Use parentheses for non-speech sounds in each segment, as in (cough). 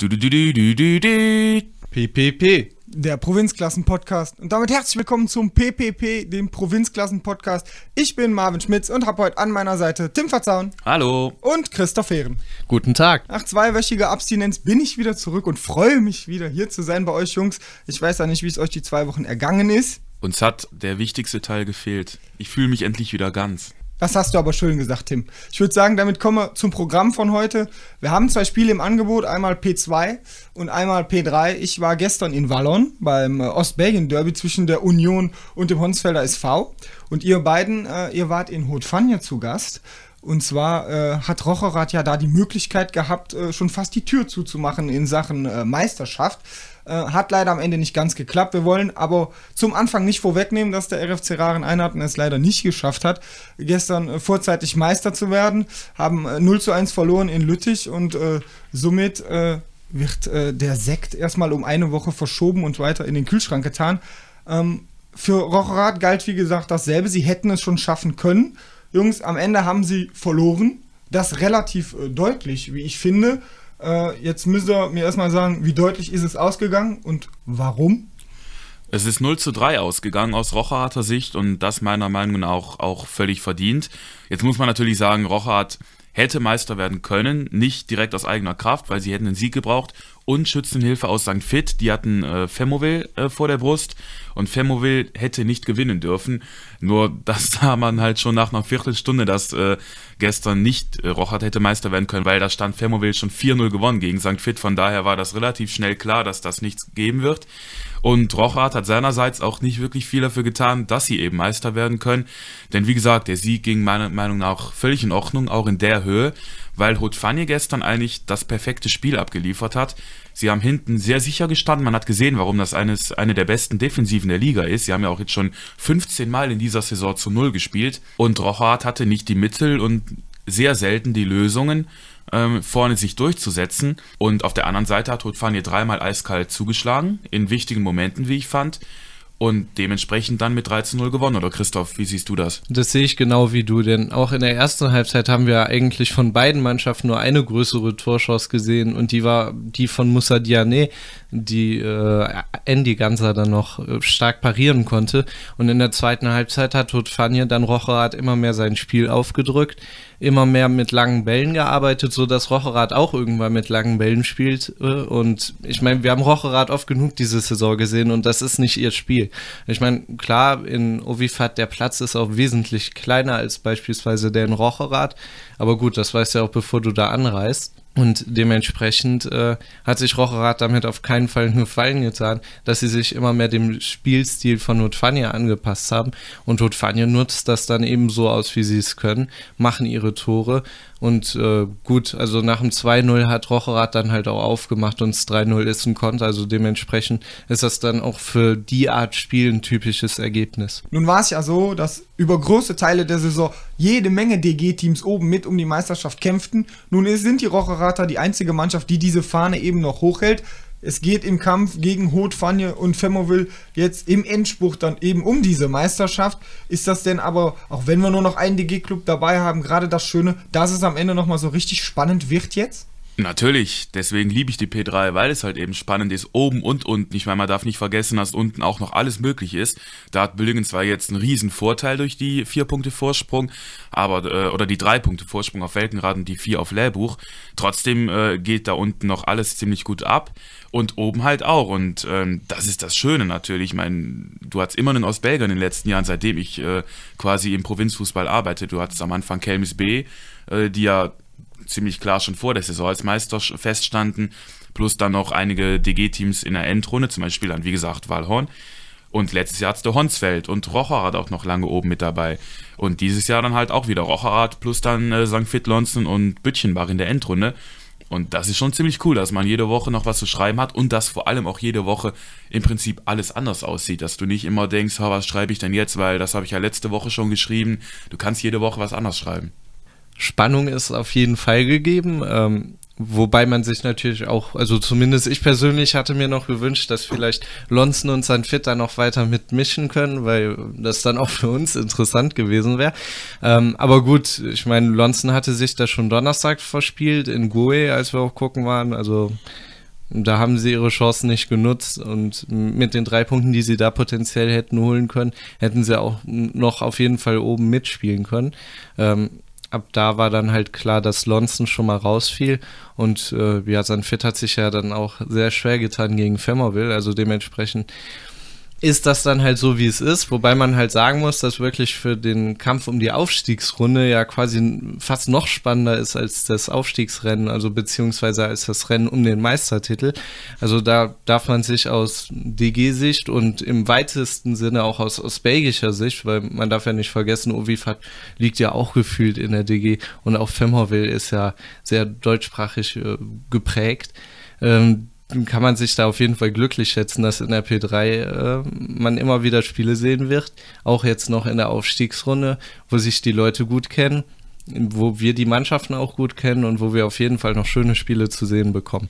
Du, du, du, du, du, du, PPP. Der Provinzklassen-Podcast. Und damit herzlich willkommen zum PPP, dem Provinzklassen-Podcast. Ich bin Marvin Schmitz und habe heute an meiner Seite Tim Verzaun. Hallo. Und Christoph Ehren. Guten Tag. Nach zweiwöchiger Abstinenz bin ich wieder zurück und freue mich wieder hier zu sein bei euch Jungs. Ich weiß ja nicht, wie es euch die zwei Wochen ergangen ist. Uns hat der wichtigste Teil gefehlt. Ich fühle mich endlich wieder ganz. Das hast du aber schön gesagt, Tim. Ich würde sagen, damit kommen wir zum Programm von heute. Wir haben zwei Spiele im Angebot, einmal P2 und einmal P3. Ich war gestern in Wallon beim äh, Ostbelgien-Derby zwischen der Union und dem Honsfelder SV. Und ihr beiden, äh, ihr wart in Hotfanje zu Gast. Und zwar äh, hat Rocherath ja da die Möglichkeit gehabt, äh, schon fast die Tür zuzumachen in Sachen äh, Meisterschaft. Äh, hat leider am Ende nicht ganz geklappt. Wir wollen aber zum Anfang nicht vorwegnehmen, dass der RFC Raren Einheiten es leider nicht geschafft hat, gestern äh, vorzeitig Meister zu werden, haben äh, 0 zu 1 verloren in Lüttich und äh, somit wird der Sekt erstmal um eine Woche verschoben und weiter in den Kühlschrank getan. Ähm, für Rocherath galt, wie gesagt, dasselbe. Sie hätten es schon schaffen können Jungs, am Ende haben sie verloren. Das relativ äh, deutlich, wie ich finde. Äh, jetzt müsst ihr mir erstmal sagen, wie deutlich ist es ausgegangen und warum? Es ist 0 zu 3 ausgegangen aus Rocherharter Sicht und das meiner Meinung nach auch, auch völlig verdient. Jetzt muss man natürlich sagen, hat hätte Meister werden können, nicht direkt aus eigener Kraft, weil sie hätten einen Sieg gebraucht und Schützenhilfe aus St. Fit, die hatten äh, Femoville äh, vor der Brust und Femoville hätte nicht gewinnen dürfen, nur (laughs) das sah man halt schon nach einer Viertelstunde, dass äh, gestern nicht äh, Rochard hätte Meister werden können, weil da stand Femoville schon 4-0 gewonnen gegen St. Fit, von daher war das relativ schnell klar, dass das nichts geben wird. Und Rochard hat seinerseits auch nicht wirklich viel dafür getan, dass sie eben Meister werden können. Denn wie gesagt, der Sieg ging meiner Meinung nach völlig in Ordnung, auch in der Höhe, weil Hotfanje gestern eigentlich das perfekte Spiel abgeliefert hat. Sie haben hinten sehr sicher gestanden. Man hat gesehen, warum das eines, eine der besten Defensiven der Liga ist. Sie haben ja auch jetzt schon 15 Mal in dieser Saison zu Null gespielt. Und Rochard hatte nicht die Mittel und sehr selten die Lösungen ähm, vorne sich durchzusetzen. Und auf der anderen Seite hat Hotfani dreimal eiskalt zugeschlagen, in wichtigen Momenten, wie ich fand. Und dementsprechend dann mit 13-0 gewonnen, oder Christoph, wie siehst du das? Das sehe ich genau wie du, denn auch in der ersten Halbzeit haben wir eigentlich von beiden Mannschaften nur eine größere Torschance gesehen und die war die von Moussa Diané, die äh, Andy Ganser dann noch äh, stark parieren konnte. Und in der zweiten Halbzeit hat Hotfanje dann Rocherat immer mehr sein Spiel aufgedrückt immer mehr mit langen Bällen gearbeitet, sodass Rocherath auch irgendwann mit langen Bällen spielt. Äh, und ich meine, wir haben Rocherath oft genug diese Saison gesehen und das ist nicht ihr Spiel. Ich meine, klar, in Ovifat der Platz ist auch wesentlich kleiner als beispielsweise der in Rocherath. Aber gut, das weißt du ja auch, bevor du da anreist. Und dementsprechend äh, hat sich Rocherath damit auf keinen Fall nur Fallen getan, dass sie sich immer mehr dem Spielstil von Notfania angepasst haben. Und Notfania nutzt das dann eben so aus, wie sie es können, machen ihre Tore und äh, gut, also nach dem 2-0 hat Rocherath dann halt auch aufgemacht und das 3-0 ist ein Konter. Also dementsprechend ist das dann auch für die Art Spiel ein typisches Ergebnis. Nun war es ja so, dass über große Teile der Saison jede Menge DG-Teams oben mit um die Meisterschaft kämpften. Nun sind die Rocherater die einzige Mannschaft, die diese Fahne eben noch hochhält. Es geht im Kampf gegen Hot Fanje und Femovil jetzt im Endspruch dann eben um diese Meisterschaft. Ist das denn aber, auch wenn wir nur noch einen DG-Club dabei haben, gerade das Schöne, dass es am Ende nochmal so richtig spannend wird jetzt? Natürlich, deswegen liebe ich die P3, weil es halt eben spannend ist, oben und unten. Ich meine, man darf nicht vergessen, dass unten auch noch alles möglich ist. Da hat Büllingen zwar jetzt einen riesen Vorteil durch die vier Punkte Vorsprung, aber äh, oder die drei Punkte Vorsprung auf Welkenrad und die vier auf Lehrbuch. Trotzdem äh, geht da unten noch alles ziemlich gut ab und oben halt auch. Und ähm, das ist das Schöne natürlich. Ich meine, du hattest immer einen Ostbelger in den letzten Jahren, seitdem ich äh, quasi im Provinzfußball arbeite. Du hattest am Anfang Kelmis B, äh, die ja ziemlich klar schon vor der Saison als Meister feststanden, plus dann noch einige DG-Teams in der Endrunde, zum Beispiel dann, wie gesagt, Walhorn. Und letztes Jahr hat es der Honsfeld und Rocherath auch noch lange oben mit dabei. Und dieses Jahr dann halt auch wieder Rocherath plus dann äh, St. Fittlonsen und Bütchenbach in der Endrunde. Und das ist schon ziemlich cool, dass man jede Woche noch was zu schreiben hat und dass vor allem auch jede Woche im Prinzip alles anders aussieht. Dass du nicht immer denkst, was schreibe ich denn jetzt, weil das habe ich ja letzte Woche schon geschrieben. Du kannst jede Woche was anders schreiben. Spannung ist auf jeden Fall gegeben. Ähm, wobei man sich natürlich auch, also zumindest ich persönlich hatte mir noch gewünscht, dass vielleicht Lonson und Sanfit da noch weiter mitmischen können, weil das dann auch für uns interessant gewesen wäre. Ähm, aber gut, ich meine, Lonson hatte sich da schon Donnerstag verspielt in Goe, als wir auch gucken waren. Also da haben sie ihre Chancen nicht genutzt und mit den drei Punkten, die sie da potenziell hätten holen können, hätten sie auch noch auf jeden Fall oben mitspielen können. Ähm, ab da war dann halt klar, dass Lonson schon mal rausfiel und äh, ja, Fit hat sich ja dann auch sehr schwer getan gegen Femerville, also dementsprechend ist das dann halt so, wie es ist. Wobei man halt sagen muss, dass wirklich für den Kampf um die Aufstiegsrunde ja quasi fast noch spannender ist als das Aufstiegsrennen, also beziehungsweise als das Rennen um den Meistertitel. Also da darf man sich aus DG-Sicht und im weitesten Sinne auch aus, aus belgischer Sicht, weil man darf ja nicht vergessen, Ovifat liegt ja auch gefühlt in der DG und auch Femmerville ist ja sehr deutschsprachig äh, geprägt. Ähm, kann man sich da auf jeden Fall glücklich schätzen, dass in der P3 äh, man immer wieder Spiele sehen wird, auch jetzt noch in der Aufstiegsrunde, wo sich die Leute gut kennen, wo wir die Mannschaften auch gut kennen und wo wir auf jeden Fall noch schöne Spiele zu sehen bekommen.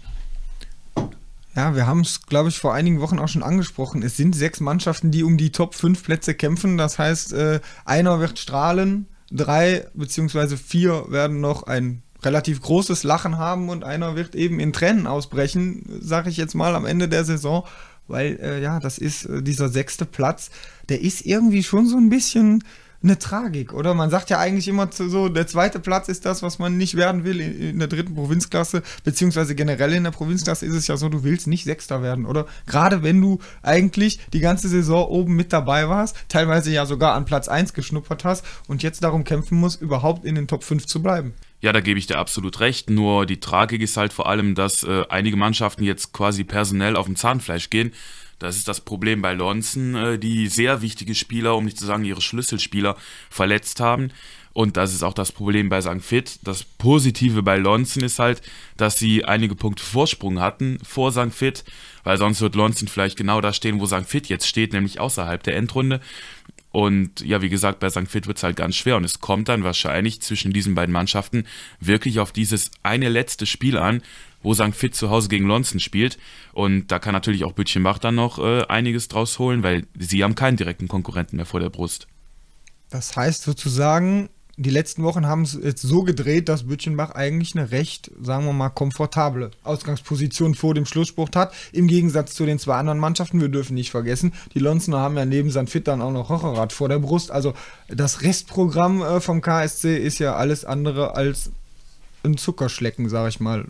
Ja, wir haben es, glaube ich, vor einigen Wochen auch schon angesprochen. Es sind sechs Mannschaften, die um die Top 5 Plätze kämpfen. Das heißt, äh, einer wird strahlen, drei bzw. vier werden noch ein relativ großes Lachen haben und einer wird eben in Tränen ausbrechen, sage ich jetzt mal am Ende der Saison, weil äh, ja, das ist äh, dieser sechste Platz, der ist irgendwie schon so ein bisschen eine Tragik, oder? Man sagt ja eigentlich immer so, der zweite Platz ist das, was man nicht werden will in, in der dritten Provinzklasse, beziehungsweise generell in der Provinzklasse ist es ja so, du willst nicht Sechster werden, oder? Gerade wenn du eigentlich die ganze Saison oben mit dabei warst, teilweise ja sogar an Platz 1 geschnuppert hast und jetzt darum kämpfen musst, überhaupt in den Top 5 zu bleiben. Ja, da gebe ich dir absolut recht. Nur die Tragik ist halt vor allem, dass äh, einige Mannschaften jetzt quasi personell auf dem Zahnfleisch gehen. Das ist das Problem bei Lonzen, äh, die sehr wichtige Spieler, um nicht zu sagen ihre Schlüsselspieler, verletzt haben. Und das ist auch das Problem bei St. Fit. Das Positive bei Lonzen ist halt, dass sie einige Punkte Vorsprung hatten vor St. Fit, weil sonst wird Lonzen vielleicht genau da stehen, wo St. Fit jetzt steht, nämlich außerhalb der Endrunde. Und ja, wie gesagt, bei St. Fit wird es halt ganz schwer und es kommt dann wahrscheinlich zwischen diesen beiden Mannschaften wirklich auf dieses eine letzte Spiel an, wo St. Fit zu Hause gegen Lonzen spielt. Und da kann natürlich auch Bütchenbach dann noch äh, einiges draus holen, weil sie haben keinen direkten Konkurrenten mehr vor der Brust. Das heißt sozusagen, die letzten Wochen haben es jetzt so gedreht, dass Bütchenbach eigentlich eine recht, sagen wir mal, komfortable Ausgangsposition vor dem Schlussspruch hat. Im Gegensatz zu den zwei anderen Mannschaften, wir dürfen nicht vergessen, die Lonzener haben ja neben Sanfit dann auch noch Hocherath vor der Brust. Also das Restprogramm äh, vom KSC ist ja alles andere als ein Zuckerschlecken, sage ich mal.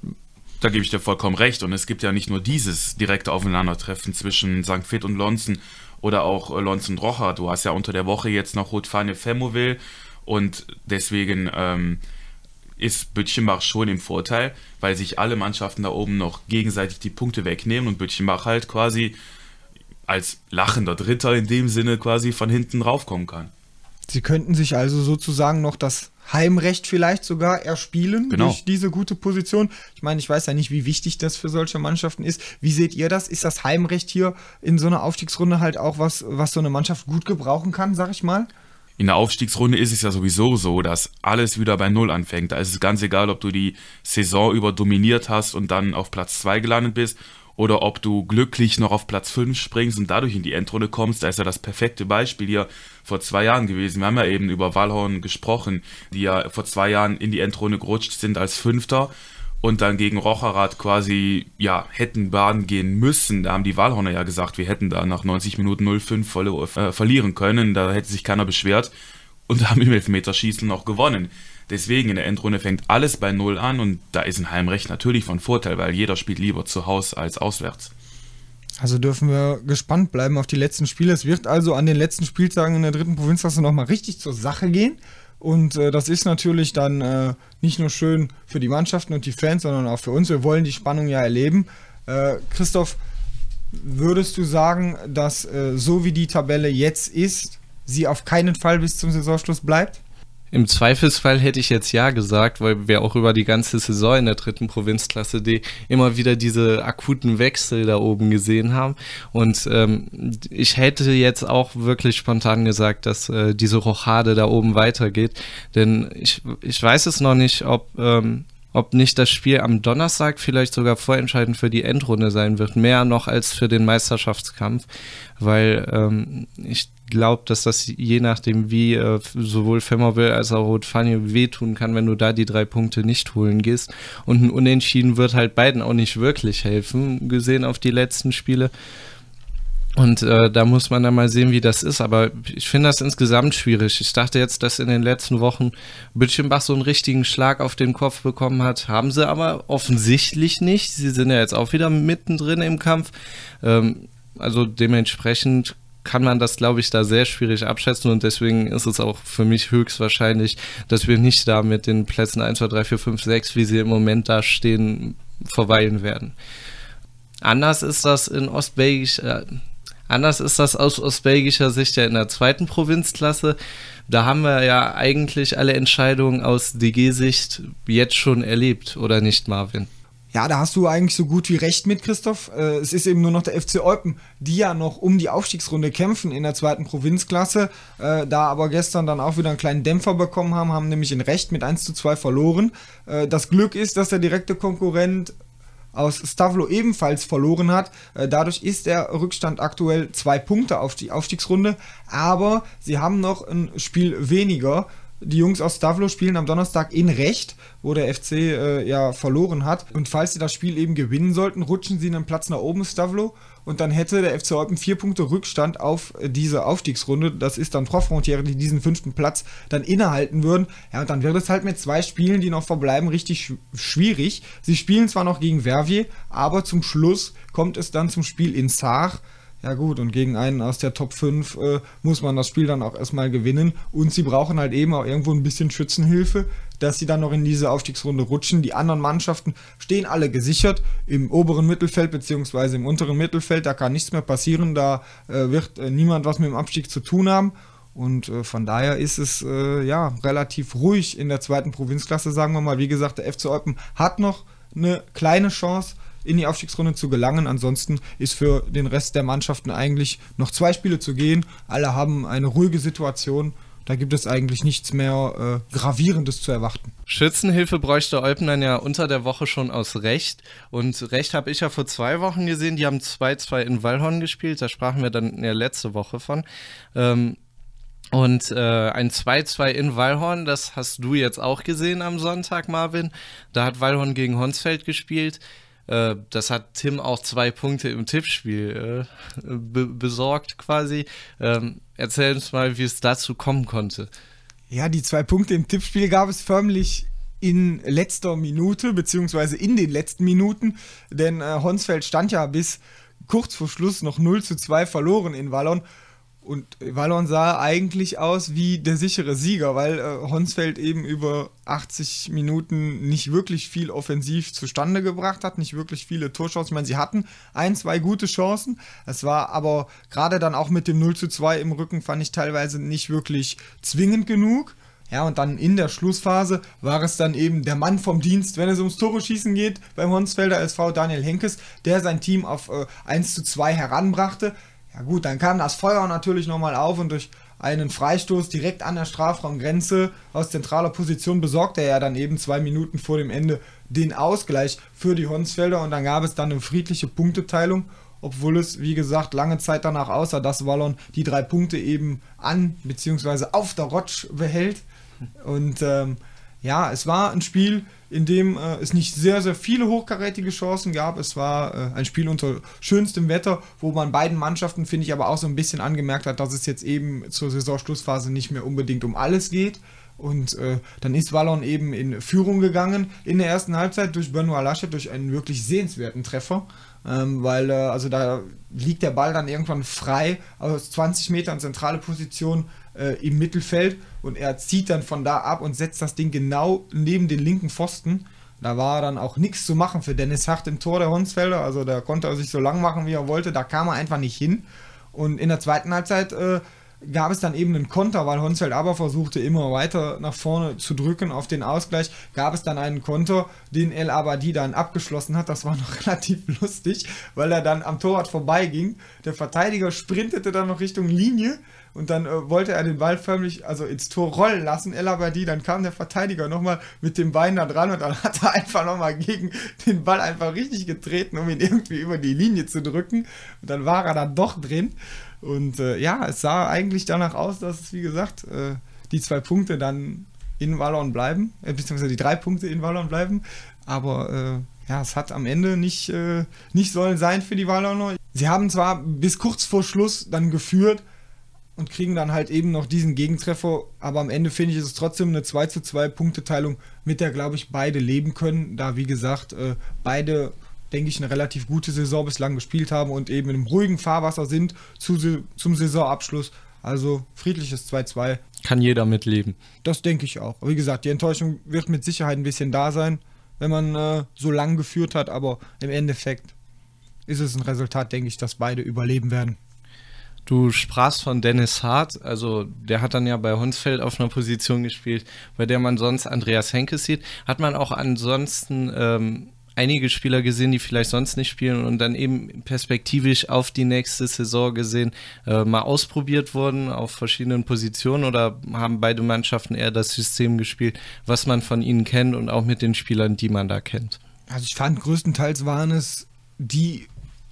Da gebe ich dir vollkommen recht. Und es gibt ja nicht nur dieses direkte Aufeinandertreffen zwischen St. Fit und Lonzen oder auch äh, lonzen rocher Du hast ja unter der Woche jetzt noch Rotfane Femoville und deswegen ähm, ist Büttchenbach schon im Vorteil, weil sich alle Mannschaften da oben noch gegenseitig die Punkte wegnehmen und Büttchenbach halt quasi als lachender Dritter in dem Sinne quasi von hinten raufkommen kann. Sie könnten sich also sozusagen noch das Heimrecht vielleicht sogar erspielen genau. durch diese gute Position. Ich meine, ich weiß ja nicht, wie wichtig das für solche Mannschaften ist. Wie seht ihr das? Ist das Heimrecht hier in so einer Aufstiegsrunde halt auch was, was so eine Mannschaft gut gebrauchen kann, sag ich mal? in der Aufstiegsrunde ist es ja sowieso so, dass alles wieder bei Null anfängt. Da ist es ganz egal, ob du die Saison über dominiert hast und dann auf Platz 2 gelandet bist oder ob du glücklich noch auf Platz 5 springst und dadurch in die Endrunde kommst. Da ist ja das perfekte Beispiel hier vor zwei Jahren gewesen. Wir haben ja eben über Wallhorn gesprochen, die ja vor zwei Jahren in die Endrunde gerutscht sind als Fünfter und dann gegen Rocherath quasi, ja, hätten baden gehen müssen. Da haben die Wahlhorner ja gesagt, wir hätten da nach 90 Minuten 05 voll, äh, verlieren können. Da hätte sich keiner beschwert und haben im Elfmeterschießen auch gewonnen. Deswegen in der Endrunde fängt alles bei 0 an und da ist ein Heimrecht natürlich von Vorteil, weil jeder spielt lieber zu Hause als auswärts. Also dürfen wir gespannt bleiben auf die letzten Spiele. Es wird also an den letzten Spieltagen in der dritten Provinzklasse nochmal richtig zur Sache gehen. Und äh, das ist natürlich dann äh, nicht nur schön für die Mannschaften und die Fans, sondern auch für uns. Wir wollen die Spannung ja erleben. Äh, Christoph, würdest du sagen, dass äh, so wie die Tabelle jetzt ist, sie auf keinen Fall bis zum Saisonschluss bleibt? Im Zweifelsfall hätte ich jetzt ja gesagt, weil wir auch über die ganze Saison in der dritten Provinzklasse D immer wieder diese akuten Wechsel da oben gesehen haben. Und ähm, ich hätte jetzt auch wirklich spontan gesagt, dass äh, diese Rochade da oben weitergeht. Denn ich, ich weiß es noch nicht, ob ähm, ob nicht das Spiel am Donnerstag vielleicht sogar vorentscheidend für die Endrunde sein wird, mehr noch als für den Meisterschaftskampf, weil ähm, ich glaube, dass das je nachdem, wie äh, sowohl Femmerville als auch Rotfanje wehtun kann, wenn du da die drei Punkte nicht holen gehst. Und ein Unentschieden wird halt beiden auch nicht wirklich helfen, gesehen auf die letzten Spiele. Und äh, da muss man dann mal sehen, wie das ist. Aber ich finde das insgesamt schwierig. Ich dachte jetzt, dass in den letzten Wochen Bütchenbach so einen richtigen Schlag auf den Kopf bekommen hat. Haben sie aber offensichtlich nicht. Sie sind ja jetzt auch wieder mittendrin im Kampf. Ähm, also dementsprechend kann man das, glaube ich, da sehr schwierig abschätzen und deswegen ist es auch für mich höchstwahrscheinlich, dass wir nicht da mit den Plätzen 1, 2, 3, 4, 5, 6, wie sie im Moment da stehen, verweilen werden. Anders ist das in Ostbelgien, äh, Anders ist das aus ostbelgischer Sicht ja in der zweiten Provinzklasse. Da haben wir ja eigentlich alle Entscheidungen aus DG-Sicht jetzt schon erlebt, oder nicht, Marvin? Ja, da hast du eigentlich so gut wie recht mit, Christoph. Äh, es ist eben nur noch der FC Eupen, die ja noch um die Aufstiegsrunde kämpfen in der zweiten Provinzklasse. Äh, da aber gestern dann auch wieder einen kleinen Dämpfer bekommen haben, haben nämlich in Recht mit 1 zu 2 verloren. Äh, das Glück ist, dass der direkte Konkurrent aus Stavlo ebenfalls verloren hat. Äh, dadurch ist der Rückstand aktuell zwei Punkte auf die Aufstiegsrunde, aber sie haben noch ein Spiel weniger. Die Jungs aus Stavlo spielen am Donnerstag in Recht, wo der FC äh, ja verloren hat. Und falls sie das Spiel eben gewinnen sollten, rutschen sie einen Platz nach oben, Stavlo und dann hätte der FC Olpen vier Punkte Rückstand auf äh, diese Aufstiegsrunde. Das ist dann Profrontiere, die diesen fünften Platz dann innehalten würden. Ja, und dann wäre es halt mit zwei Spielen, die noch verbleiben, richtig sch schwierig. Sie spielen zwar noch gegen Verviers, aber zum Schluss kommt es dann zum Spiel in Saar. Ja gut, und gegen einen aus der Top 5 äh, muss man das Spiel dann auch erstmal gewinnen. Und sie brauchen halt eben auch irgendwo ein bisschen Schützenhilfe, dass sie dann noch in diese Aufstiegsrunde rutschen. Die anderen Mannschaften stehen alle gesichert im oberen Mittelfeld bzw. im unteren Mittelfeld. Da kann nichts mehr passieren, da äh, wird äh, niemand was mit dem Abstieg zu tun haben. Und äh, von daher ist es äh, ja relativ ruhig in der zweiten Provinzklasse, sagen wir mal. Wie gesagt, der FC Eupen hat noch eine kleine Chance in die Aufstiegsrunde zu gelangen. Ansonsten ist für den Rest der Mannschaften eigentlich noch zwei Spiele zu gehen. Alle haben eine ruhige Situation. Da gibt es eigentlich nichts mehr äh, Gravierendes zu erwarten. Schützenhilfe bräuchte Olpnern ja unter der Woche schon aus Recht. Und Recht habe ich ja vor zwei Wochen gesehen. Die haben 2-2 in Wallhorn gespielt. Da sprachen wir dann in der letzte Woche von. Ähm, und äh, ein 2-2 in Wallhorn, das hast du jetzt auch gesehen am Sonntag, Marvin. Da hat Wallhorn gegen Honsfeld gespielt. Äh, das hat Tim auch zwei Punkte im Tippspiel äh, be besorgt quasi. Ähm, erzähl uns mal, wie es dazu kommen konnte. Ja, die zwei Punkte im Tippspiel gab es förmlich in letzter Minute, beziehungsweise in den letzten Minuten, denn äh, Honsfeld stand ja bis kurz vor Schluss noch 0 zu 2 verloren in Wallon und Wallon sah eigentlich aus wie der sichere Sieger, weil äh, Honsfeld eben über 80 Minuten nicht wirklich viel offensiv zustande gebracht hat, nicht wirklich viele Torchancen. Ich meine, sie hatten ein, zwei gute Chancen. Es war aber gerade dann auch mit dem 0 zu 2 im Rücken, fand ich teilweise nicht wirklich zwingend genug. Ja, und dann in der Schlussphase war es dann eben der Mann vom Dienst, wenn es ums Tore schießen geht, beim Honsfelder SV Daniel Henkes, der sein Team auf äh, 1 zu 2 heranbrachte. Ja gut, dann kam das Feuer natürlich nochmal auf und durch einen Freistoß direkt an der Strafraumgrenze aus zentraler Position besorgte er dann eben zwei Minuten vor dem Ende den Ausgleich für die Honsfelder und dann gab es dann eine friedliche Punkteteilung, obwohl es wie gesagt lange Zeit danach aussah, dass Wallon die drei Punkte eben an bzw. auf der Rotsch behält und ähm, ja, es war ein Spiel, in dem äh, es nicht sehr, sehr viele hochkarätige Chancen gab. Es war äh, ein Spiel unter schönstem Wetter, wo man beiden Mannschaften, finde ich, aber auch so ein bisschen angemerkt hat, dass es jetzt eben zur Saisonschlussphase nicht mehr unbedingt um alles geht. Und äh, dann ist Wallon eben in Führung gegangen in der ersten Halbzeit durch Benoit Laschet, durch einen wirklich sehenswerten Treffer. Ähm, weil, äh, also da liegt der Ball dann irgendwann frei aus 20 Metern zentrale Position äh, im Mittelfeld und er zieht dann von da ab und setzt das Ding genau neben den linken Pfosten. Da war dann auch nichts zu machen für Dennis Hart im Tor der Hunsfelder. Also da konnte er sich so lang machen, wie er wollte. Da kam er einfach nicht hin. Und in der zweiten Halbzeit äh, gab es dann eben einen Konter, weil Honsfeld aber versuchte immer weiter nach vorne zu drücken auf den Ausgleich, gab es dann einen Konter, den El Abadi dann abgeschlossen hat. Das war noch (laughs) relativ lustig, weil er dann am Torwart vorbeiging. Der Verteidiger sprintete dann noch Richtung Linie und dann äh, wollte er den Ball förmlich also ins Tor rollen lassen, El Abadi. Dann kam der Verteidiger nochmal mit dem Bein da dran und dann hat er (laughs) einfach nochmal gegen den Ball einfach richtig getreten, um ihn irgendwie über die Linie zu drücken. Und dann war er dann doch drin. Und äh, ja, es sah eigentlich danach aus, dass es, wie gesagt, äh, die zwei Punkte dann in Wallon bleiben, äh, beziehungsweise die drei Punkte in Wallon bleiben. Aber äh, ja, es hat am Ende nicht, äh, nicht sollen sein für die Valoner. Sie haben zwar bis kurz vor Schluss dann geführt und kriegen dann halt eben noch diesen Gegentreffer, aber am Ende finde ich, ist es trotzdem eine 2 zu 2 Punkteteilung, mit der, glaube ich, beide leben können, da, wie gesagt, äh, beide denke ich, eine relativ gute Saison bislang gespielt haben und eben im ruhigen Fahrwasser sind zu, zum Saisonabschluss. Also friedliches 2-2. Kann jeder mitleben. Das denke ich auch. Wie gesagt, die Enttäuschung wird mit Sicherheit ein bisschen da sein, wenn man äh, so lang geführt hat, aber im Endeffekt ist es ein Resultat, denke ich, dass beide überleben werden. Du sprachst von Dennis Hart, also der hat dann ja bei Hunsfeld auf einer Position gespielt, bei der man sonst Andreas Henkes sieht. Hat man auch ansonsten ähm, einige Spieler gesehen, die vielleicht sonst nicht spielen und dann eben perspektivisch auf die nächste Saison gesehen äh, mal ausprobiert wurden auf verschiedenen Positionen oder haben beide Mannschaften eher das System gespielt, was man von ihnen kennt und auch mit den Spielern, die man da kennt? Also ich fand größtenteils waren es die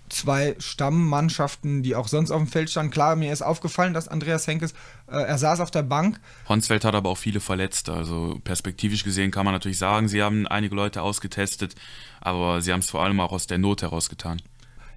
zwei Stammmannschaften, die auch sonst auf dem Feld standen. Klar, mir ist aufgefallen, dass Andreas Henkes, äh, er saß auf der Bank. Honsfeld hat aber auch viele verletzt. Also perspektivisch gesehen kann man natürlich sagen, sie haben einige Leute ausgetestet, aber sie haben es vor allem auch aus der Not herausgetan.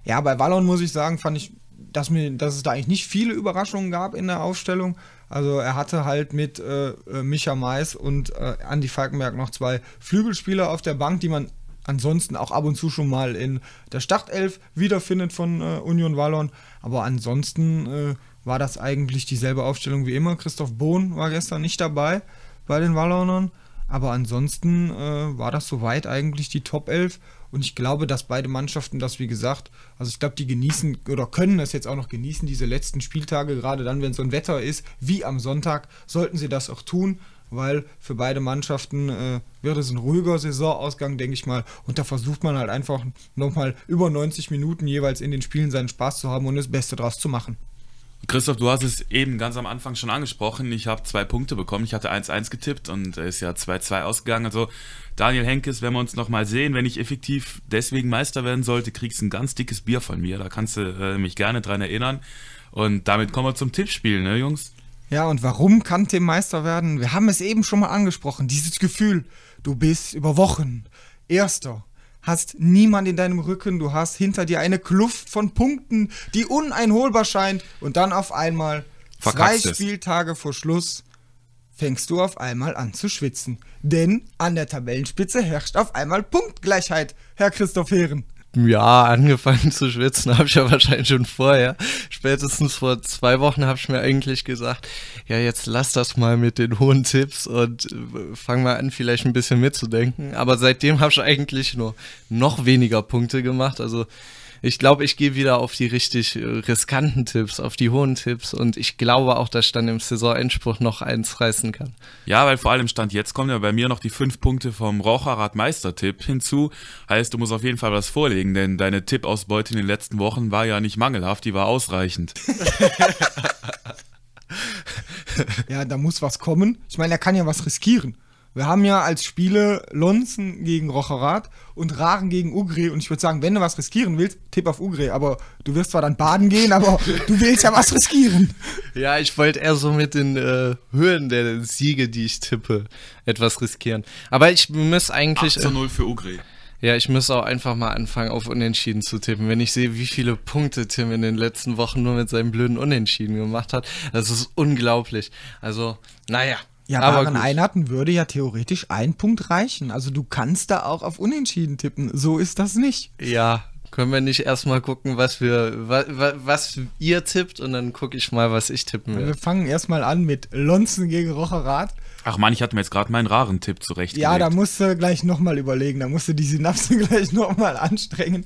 Ja, bei Wallon muss ich sagen, fand ich, dass, mir, dass es da eigentlich nicht viele Überraschungen gab in der Aufstellung. Also er hatte halt mit äh, äh Micha Mais und äh, Andy Falkenberg noch zwei Flügelspieler auf der Bank, die man ansonsten auch ab und zu schon mal in der Startelf wiederfindet von äh, Union Wallon. Aber ansonsten äh, war das eigentlich dieselbe Aufstellung wie immer. Christoph Bohn war gestern nicht dabei bei den Wallonern. Aber ansonsten äh, war das soweit eigentlich die Top 11. Und ich glaube, dass beide Mannschaften das, wie gesagt, also ich glaube, die genießen oder können das jetzt auch noch genießen, diese letzten Spieltage, gerade dann, wenn so ein Wetter ist, wie am Sonntag, sollten sie das auch tun weil für beide Mannschaften äh, wird es ein ruhiger Saisonausgang, denke ich mal. Und da versucht man halt einfach nochmal über 90 Minuten jeweils in den Spielen seinen Spaß zu haben und das Beste draus zu machen. Christoph, du hast es eben ganz am Anfang schon angesprochen. Ich habe zwei Punkte bekommen. Ich hatte 1-1 getippt und ist ja 2-2 ausgegangen. Also Daniel Henkes, wenn wir uns nochmal sehen, wenn ich effektiv deswegen Meister werden sollte, kriegst du ein ganz dickes Bier von mir. Da kannst du äh, mich gerne dran erinnern. Und damit kommen wir zum Tippspiel, ne Jungs? Ja, und warum kann Tim Meister werden? Wir haben es eben schon mal angesprochen. Dieses Gefühl, du bist über Wochen Erster, hast niemand in deinem Rücken, du hast hinter dir eine Kluft von Punkten, die uneinholbar scheint und dann auf einmal Verkackst zwei es. Spieltage vor Schluss fängst du auf einmal an zu schwitzen. Denn an der Tabellenspitze herrscht auf einmal Punktgleichheit, Herr Christoph Heeren ja, angefangen zu schwitzen (laughs) habe ich ja wahrscheinlich schon vorher. Spätestens vor zwei Wochen habe ich mir eigentlich gesagt, ja, jetzt lass das mal mit den hohen Tipps und äh, fang mal an, vielleicht ein bisschen mitzudenken. Aber seitdem habe ich eigentlich nur noch weniger Punkte gemacht. Also ich glaube, ich gehe wieder auf die richtig äh, riskanten Tipps, auf die hohen Tipps und ich glaube auch, dass ich dann im Saisonendspruch noch eins reißen kann. Ja, weil vor allem Stand jetzt kommen ja bei mir noch die fünf Punkte vom meister tipp hinzu. Heißt, du musst auf jeden Fall was vorlegen, denn deine Tippausbeute in den letzten Wochen war ja nicht mangelhaft, die war ausreichend. (laughs) ja, da muss was kommen. Ich meine, er kann ja was riskieren. Wir haben ja als Spiele Lonzen gegen Rocherath und Raren gegen Ugre. Und ich würde sagen, wenn du was riskieren willst, tipp auf Ugre. Aber du wirst zwar dann baden gehen, aber du willst ja was (laughs) riskieren. Ja, ich wollte eher so mit den äh, Höhen der Siege, die ich tippe, etwas riskieren. Aber ich muss eigentlich. 8 äh, zu 0 für Ugre. Ja, ich muss auch einfach mal anfangen, auf Unentschieden zu tippen. Wenn ich sehe, wie viele Punkte Tim in den letzten Wochen nur mit seinem blöden Unentschieden gemacht hat, das ist unglaublich. Also, naja, ja, aber Bayern ein hatten würde ja theoretisch ein Punkt reichen. Also du kannst da auch auf Unentschieden tippen. So ist das nicht. Ja, können wir nicht erstmal gucken, was wir, wa, was ihr tippt und dann gucke ich mal, was ich tippen will. Wir fangen erstmal an mit Lonzen gegen Rocherath. Ach man, ich hatte mir jetzt gerade meinen raren Tipp zurecht. Ja, da musst du gleich nochmal überlegen, da musst du die Synapse (laughs) gleich nochmal anstrengen.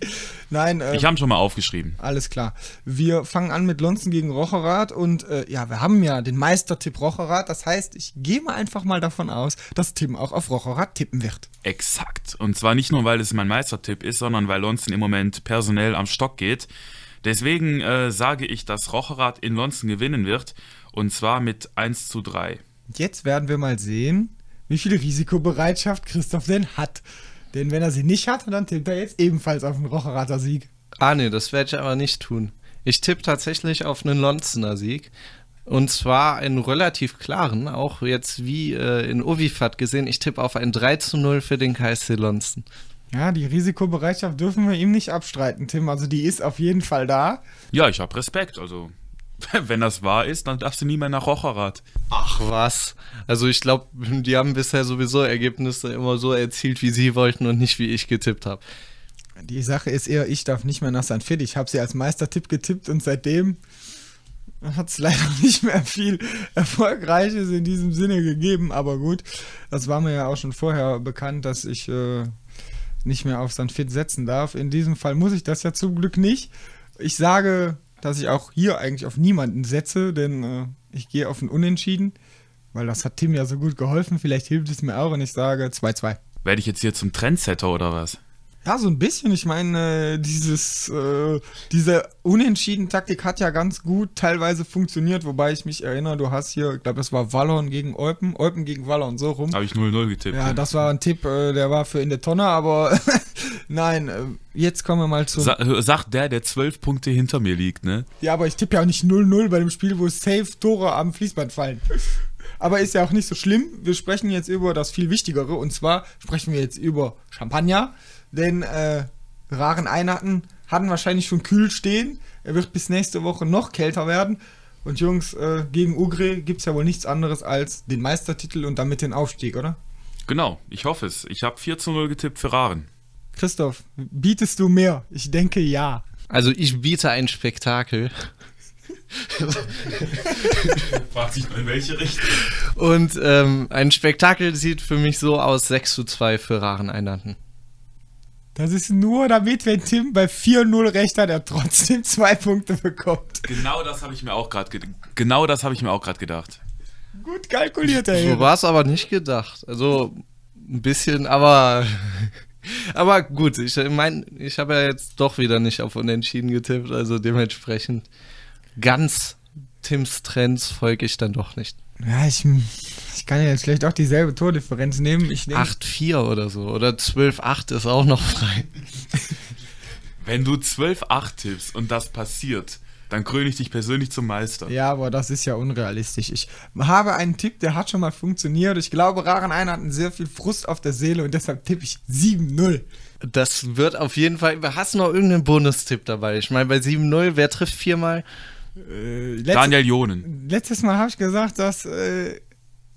Nein. Äh, ich habe schon mal aufgeschrieben. Alles klar. Wir fangen an mit Lonzen gegen Rocherath und äh, ja, wir haben ja den Meistertipp Rocherath. Das heißt, ich gehe mal einfach mal davon aus, dass Tim auch auf Rocherath tippen wird. Exakt. Und zwar nicht nur, weil es mein Meistertipp ist, sondern weil Lonzen im Moment personell am Stock geht. Deswegen äh, sage ich, dass Rocherath in Lonzen gewinnen wird und zwar mit 1 zu 3. Jetzt werden wir mal sehen, wie viel Risikobereitschaft Christoph denn hat. Denn wenn er sie nicht hat, dann tippt er jetzt ebenfalls auf einen Rocherater Sieg. Ah nee, das werde ich aber nicht tun. Ich tippe tatsächlich auf einen Lonzener Sieg. Und zwar einen relativ klaren, auch jetzt wie äh, in Ovifat gesehen. Ich tippe auf ein 3 zu 0 für den KSC Lonzen. Ja, die Risikobereitschaft dürfen wir ihm nicht abstreiten, Tim. Also die ist auf jeden Fall da. Ja, ich habe Respekt. Also (laughs) Wenn das wahr ist, dann darfst du nie mehr nach Rocherath. Ach was. Also ich glaube, die haben bisher sowieso Ergebnisse immer so erzielt, wie sie wollten und nicht wie ich getippt habe. Die Sache ist eher, ich darf nicht mehr nach St. Philipp. Ich habe sie als Meistertipp getippt und seitdem hat es leider (laughs) nicht mehr viel Erfolgreiches in diesem Sinne gegeben. Aber gut, das war mir ja auch schon vorher bekannt, dass ich äh, nicht mehr auf St. Fit setzen darf. In diesem Fall muss ich das ja zum Glück nicht. Ich sage dass ich auch hier eigentlich auf niemanden setze, denn äh, ich gehe auf ein Unentschieden, weil das hat Tim ja so gut geholfen. Vielleicht hilft es mir auch, wenn ich sage 2-2. Werde ich jetzt hier zum Trendsetter oder was? Ja, so ein bisschen. Ich meine, dieses, äh, diese unentschieden Taktik hat ja ganz gut teilweise funktioniert, wobei ich mich erinnere, du hast hier, ich glaube, es war Wallon gegen Olpen, Olpen gegen Wallon, so rum. Habe ich 0-0 getippt. Ja, das war ein Tipp, äh, der war für in der Tonne, aber (laughs) nein, äh, jetzt kommen wir mal zu. Sa äh, sagt der, der zwölf Punkte hinter mir liegt, ne? Ja, aber ich tippe ja auch nicht 0-0 bei dem Spiel, wo safe Tore am Fließband fallen. Aber ist ja auch nicht so schlimm. Wir sprechen jetzt über das viel Wichtigere. Und zwar sprechen wir jetzt über Champagner. Denn äh, raren Einheiten hatten wahrscheinlich schon kühl stehen. Er wird bis nächste Woche noch kälter werden. Und Jungs, äh, gegen Ugre gibt es ja wohl nichts anderes als den Meistertitel und damit den Aufstieg, oder? Genau, ich hoffe es. Ich habe 4 zu 0 getippt für Raren. Christoph, bietest du mehr? Ich denke ja. Also ich biete ein Spektakel. (laughs) Fragt sich mal in welche Richtung. Und ähm, ein Spektakel sieht für mich so aus: 6 zu 2 für Raren Einlanden. Das ist nur, damit, wenn Tim bei 4-0 recht hat, er trotzdem zwei Punkte bekommt. Genau das habe ich mir auch gerade genau das gedacht. Gut kalkuliert, ey. So war es aber nicht gedacht. Also ein bisschen, aber (laughs) aber gut, ich meine, ich habe ja jetzt doch wieder nicht auf Unentschieden getippt, also dementsprechend ganz Tims Trends folge ich dann doch nicht. Ja, ich, ich kann ja jetzt vielleicht auch dieselbe Tordifferenz nehmen. nehm 8-4 oder so. Oder 12-8 ist auch noch frei. (laughs) Wenn du 12-8 tippst und das passiert, dann kröne ich dich persönlich zum Meister. Ja, aber das ist ja unrealistisch. Ich habe einen Tipp, der hat schon mal funktioniert. Ich glaube, Raren Einer hat sehr viel Frust auf der Seele und deshalb tippe ich 7-0. Das wird auf jeden Fall. Hast du noch irgendeinen Bonustipp dabei? Ich meine, bei 7-0, wer trifft viermal? Äh, Daniel Jonen. Letztes Mal habe ich gesagt, dass äh,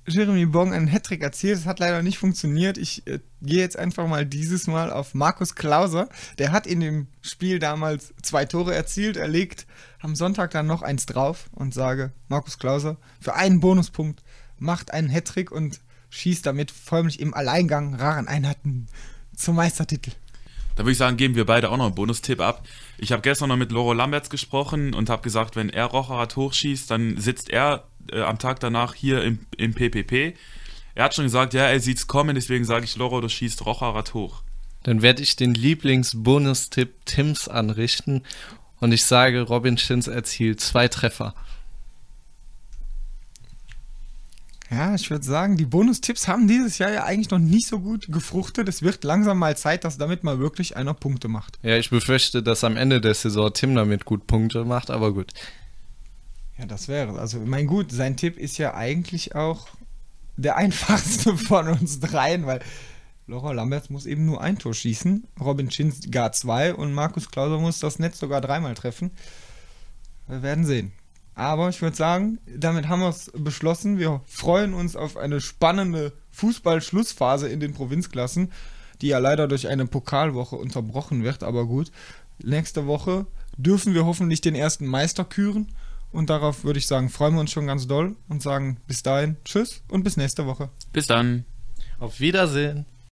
Jeremy Bong einen Hattrick erzielt. Das hat leider nicht funktioniert. Ich äh, gehe jetzt einfach mal dieses Mal auf Markus Klauser. Der hat in dem Spiel damals zwei Tore erzielt. Er legt am Sonntag dann noch eins drauf und sage: Markus Klauser für einen Bonuspunkt macht einen Hattrick und schießt damit förmlich im Alleingang Raren Einheiten zum Meistertitel. Dann würde ich sagen, geben wir beide auch noch einen Bonustipp ab. Ich habe gestern noch mit Loro Lamberts gesprochen und habe gesagt, wenn er Rocherat hochschießt, dann sitzt er äh, am Tag danach hier im, im PPP. Er hat schon gesagt, ja, er sieht es kommen, deswegen sage ich, Loro, du schießt Rocherat hoch. Dann werde ich den Lieblingsbonustipp Tims anrichten und ich sage, Robin Schins erzielt zwei Treffer. Ja, ich würde sagen, die Bonustipps haben dieses Jahr ja eigentlich noch nicht so gut gefruchtet. Es wird langsam mal Zeit, dass damit mal wirklich einer Punkte macht. Ja, ich befürchte, dass am Ende der Saison Tim damit gut Punkte macht, aber gut. Ja, das wäre Also, mein Gut, sein Tipp ist ja eigentlich auch der (laughs) einfachste von uns dreien, weil Laura Lamberts muss eben nur ein Tor schießen, Robin Schins gar zwei und Markus Klauser muss das Netz sogar dreimal treffen. Wir werden sehen. Aber ich würde sagen, damit haben wir es beschlossen. Wir freuen uns auf eine spannende Fußball-Schlussphase in den Provinzklassen, die ja leider durch eine Pokalwoche unterbrochen wird. Aber gut, nächste Woche dürfen wir hoffentlich den ersten Meister küren. Und darauf würde ich sagen, freuen wir uns schon ganz doll und sagen bis dahin, tschüss und bis nächste Woche. Bis dann. Auf Wiedersehen.